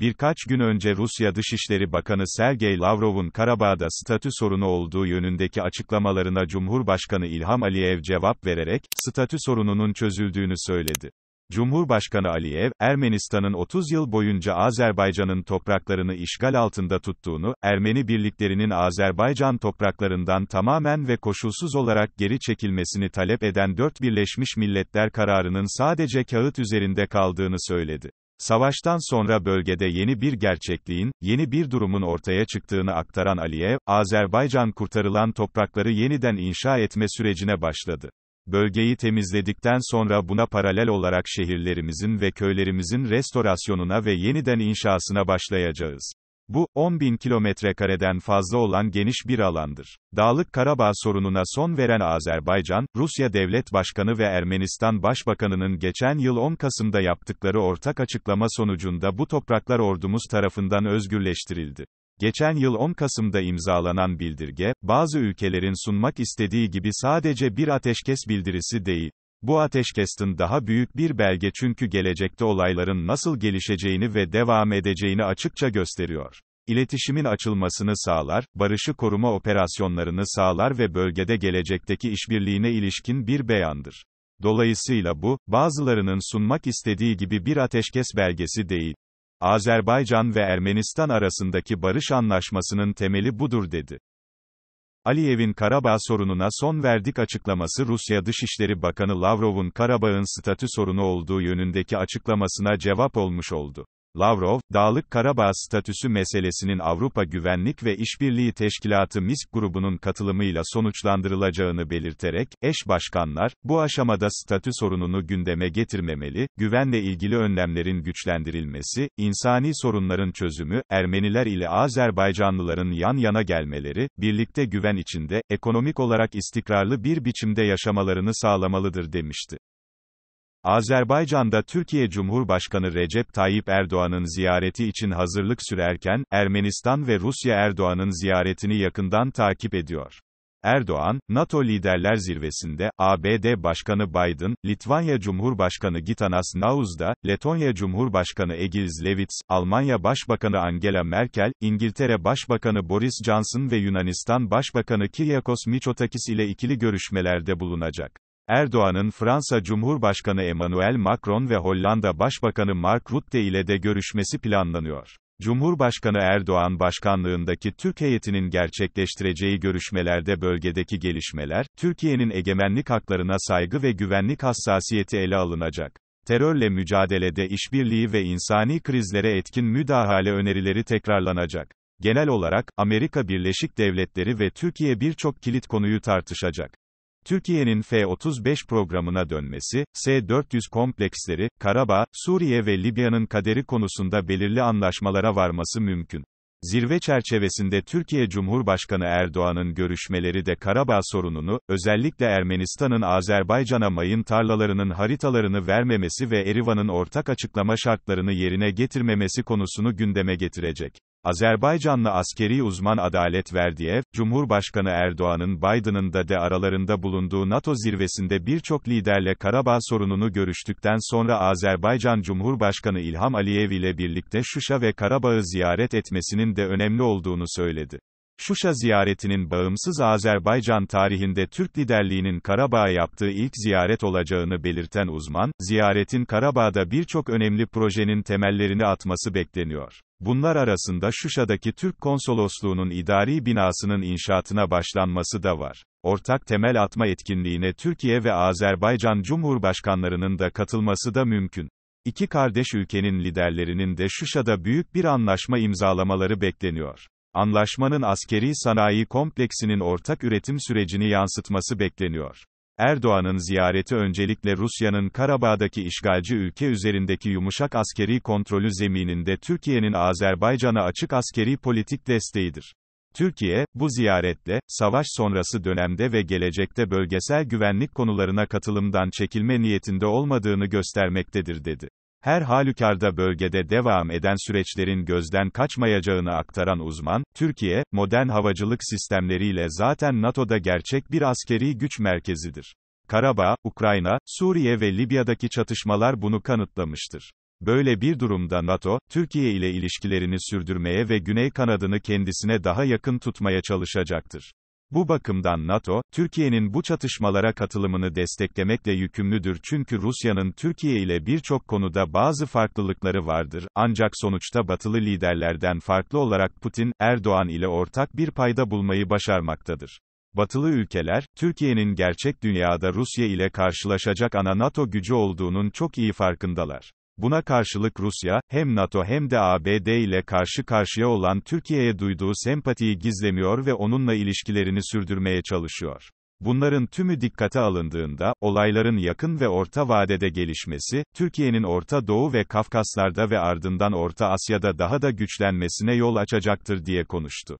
Birkaç gün önce Rusya Dışişleri Bakanı Sergey Lavrov'un Karabağ'da statü sorunu olduğu yönündeki açıklamalarına Cumhurbaşkanı İlham Aliyev cevap vererek, statü sorununun çözüldüğünü söyledi. Cumhurbaşkanı Aliyev, Ermenistan'ın 30 yıl boyunca Azerbaycan'ın topraklarını işgal altında tuttuğunu, Ermeni birliklerinin Azerbaycan topraklarından tamamen ve koşulsuz olarak geri çekilmesini talep eden 4 Birleşmiş Milletler kararının sadece kağıt üzerinde kaldığını söyledi. Savaştan sonra bölgede yeni bir gerçekliğin, yeni bir durumun ortaya çıktığını aktaran Aliyev, Azerbaycan kurtarılan toprakları yeniden inşa etme sürecine başladı. Bölgeyi temizledikten sonra buna paralel olarak şehirlerimizin ve köylerimizin restorasyonuna ve yeniden inşasına başlayacağız. Bu, 10 bin kilometre kareden fazla olan geniş bir alandır. Dağlık Karabağ sorununa son veren Azerbaycan, Rusya Devlet Başkanı ve Ermenistan Başbakanı'nın geçen yıl 10 Kasım'da yaptıkları ortak açıklama sonucunda bu topraklar ordumuz tarafından özgürleştirildi. Geçen yıl 10 Kasım'da imzalanan bildirge, bazı ülkelerin sunmak istediği gibi sadece bir ateşkes bildirisi değil, bu ateşkestin daha büyük bir belge çünkü gelecekte olayların nasıl gelişeceğini ve devam edeceğini açıkça gösteriyor. İletişimin açılmasını sağlar, barışı koruma operasyonlarını sağlar ve bölgede gelecekteki işbirliğine ilişkin bir beyandır. Dolayısıyla bu, bazılarının sunmak istediği gibi bir ateşkes belgesi değil. Azerbaycan ve Ermenistan arasındaki barış anlaşmasının temeli budur dedi. Aliyev'in Karabağ sorununa son verdik açıklaması Rusya Dışişleri Bakanı Lavrov'un Karabağ'ın statü sorunu olduğu yönündeki açıklamasına cevap olmuş oldu. Lavrov, Dağlık Karabağ statüsü meselesinin Avrupa Güvenlik ve İşbirliği Teşkilatı MİSK grubunun katılımıyla sonuçlandırılacağını belirterek, eş başkanlar, bu aşamada statü sorununu gündeme getirmemeli, güvenle ilgili önlemlerin güçlendirilmesi, insani sorunların çözümü, Ermeniler ile Azerbaycanlıların yan yana gelmeleri, birlikte güven içinde, ekonomik olarak istikrarlı bir biçimde yaşamalarını sağlamalıdır demişti. Azerbaycan'da Türkiye Cumhurbaşkanı Recep Tayyip Erdoğan'ın ziyareti için hazırlık sürerken, Ermenistan ve Rusya Erdoğan'ın ziyaretini yakından takip ediyor. Erdoğan, NATO Liderler Zirvesi'nde, ABD Başkanı Biden, Litvanya Cumhurbaşkanı Gitanas Naus'da, Letonya Cumhurbaşkanı Egils Levits, Almanya Başbakanı Angela Merkel, İngiltere Başbakanı Boris Johnson ve Yunanistan Başbakanı Kyriakos Mitsotakis ile ikili görüşmelerde bulunacak. Erdoğan'ın Fransa Cumhurbaşkanı Emmanuel Macron ve Hollanda Başbakanı Mark Rutte ile de görüşmesi planlanıyor. Cumhurbaşkanı Erdoğan başkanlığındaki Türk heyetinin gerçekleştireceği görüşmelerde bölgedeki gelişmeler, Türkiye'nin egemenlik haklarına saygı ve güvenlik hassasiyeti ele alınacak. Terörle mücadelede işbirliği ve insani krizlere etkin müdahale önerileri tekrarlanacak. Genel olarak, Amerika Birleşik Devletleri ve Türkiye birçok kilit konuyu tartışacak. Türkiye'nin F-35 programına dönmesi, S-400 kompleksleri, Karabağ, Suriye ve Libya'nın kaderi konusunda belirli anlaşmalara varması mümkün. Zirve çerçevesinde Türkiye Cumhurbaşkanı Erdoğan'ın görüşmeleri de Karabağ sorununu, özellikle Ermenistan'ın Azerbaycan'a mayın tarlalarının haritalarını vermemesi ve Erivan'ın ortak açıklama şartlarını yerine getirmemesi konusunu gündeme getirecek. Azerbaycanlı askeri uzman Adalet Verdiyev, Cumhurbaşkanı Erdoğan'ın Biden'ın da de aralarında bulunduğu NATO zirvesinde birçok liderle Karabağ sorununu görüştükten sonra Azerbaycan Cumhurbaşkanı İlham Aliyev ile birlikte Şuşa ve Karabağ'ı ziyaret etmesinin de önemli olduğunu söyledi. Şuşa ziyaretinin bağımsız Azerbaycan tarihinde Türk liderliğinin Karabağ'a yaptığı ilk ziyaret olacağını belirten uzman, ziyaretin Karabağ'da birçok önemli projenin temellerini atması bekleniyor. Bunlar arasında Şuşa'daki Türk Konsolosluğu'nun idari binasının inşaatına başlanması da var. Ortak temel atma etkinliğine Türkiye ve Azerbaycan Cumhurbaşkanlarının da katılması da mümkün. İki kardeş ülkenin liderlerinin de Şuşa'da büyük bir anlaşma imzalamaları bekleniyor. Anlaşmanın askeri sanayi kompleksinin ortak üretim sürecini yansıtması bekleniyor. Erdoğan'ın ziyareti öncelikle Rusya'nın Karabağ'daki işgalci ülke üzerindeki yumuşak askeri kontrolü zemininde Türkiye'nin Azerbaycan'a açık askeri politik desteğidir. Türkiye, bu ziyaretle, savaş sonrası dönemde ve gelecekte bölgesel güvenlik konularına katılımdan çekilme niyetinde olmadığını göstermektedir dedi. Her halükarda bölgede devam eden süreçlerin gözden kaçmayacağını aktaran uzman, Türkiye, modern havacılık sistemleriyle zaten NATO'da gerçek bir askeri güç merkezidir. Karabağ, Ukrayna, Suriye ve Libya'daki çatışmalar bunu kanıtlamıştır. Böyle bir durumda NATO, Türkiye ile ilişkilerini sürdürmeye ve Güney kanadını kendisine daha yakın tutmaya çalışacaktır. Bu bakımdan NATO, Türkiye'nin bu çatışmalara katılımını desteklemekle yükümlüdür çünkü Rusya'nın Türkiye ile birçok konuda bazı farklılıkları vardır, ancak sonuçta batılı liderlerden farklı olarak Putin, Erdoğan ile ortak bir payda bulmayı başarmaktadır. Batılı ülkeler, Türkiye'nin gerçek dünyada Rusya ile karşılaşacak ana NATO gücü olduğunun çok iyi farkındalar. Buna karşılık Rusya, hem NATO hem de ABD ile karşı karşıya olan Türkiye'ye duyduğu sempatiyi gizlemiyor ve onunla ilişkilerini sürdürmeye çalışıyor. Bunların tümü dikkate alındığında, olayların yakın ve orta vadede gelişmesi, Türkiye'nin Orta Doğu ve Kafkaslar'da ve ardından Orta Asya'da daha da güçlenmesine yol açacaktır diye konuştu.